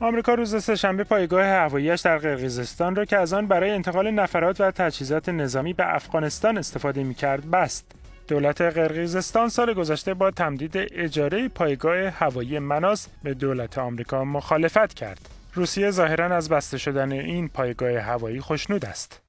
آمریکا روز سهشنبه پایگاه هواییش در قرقیزستان را که از آن برای انتقال نفرات و تجهیزات نظامی به افغانستان استفاده کرد بست دولت قرقیزستان سال گذشته با تمدید اجاره پایگاه هوایی مناس به دولت آمریکا مخالفت کرد روسیه ظاهرا از بسته شدن این پایگاه هوایی خوشنود است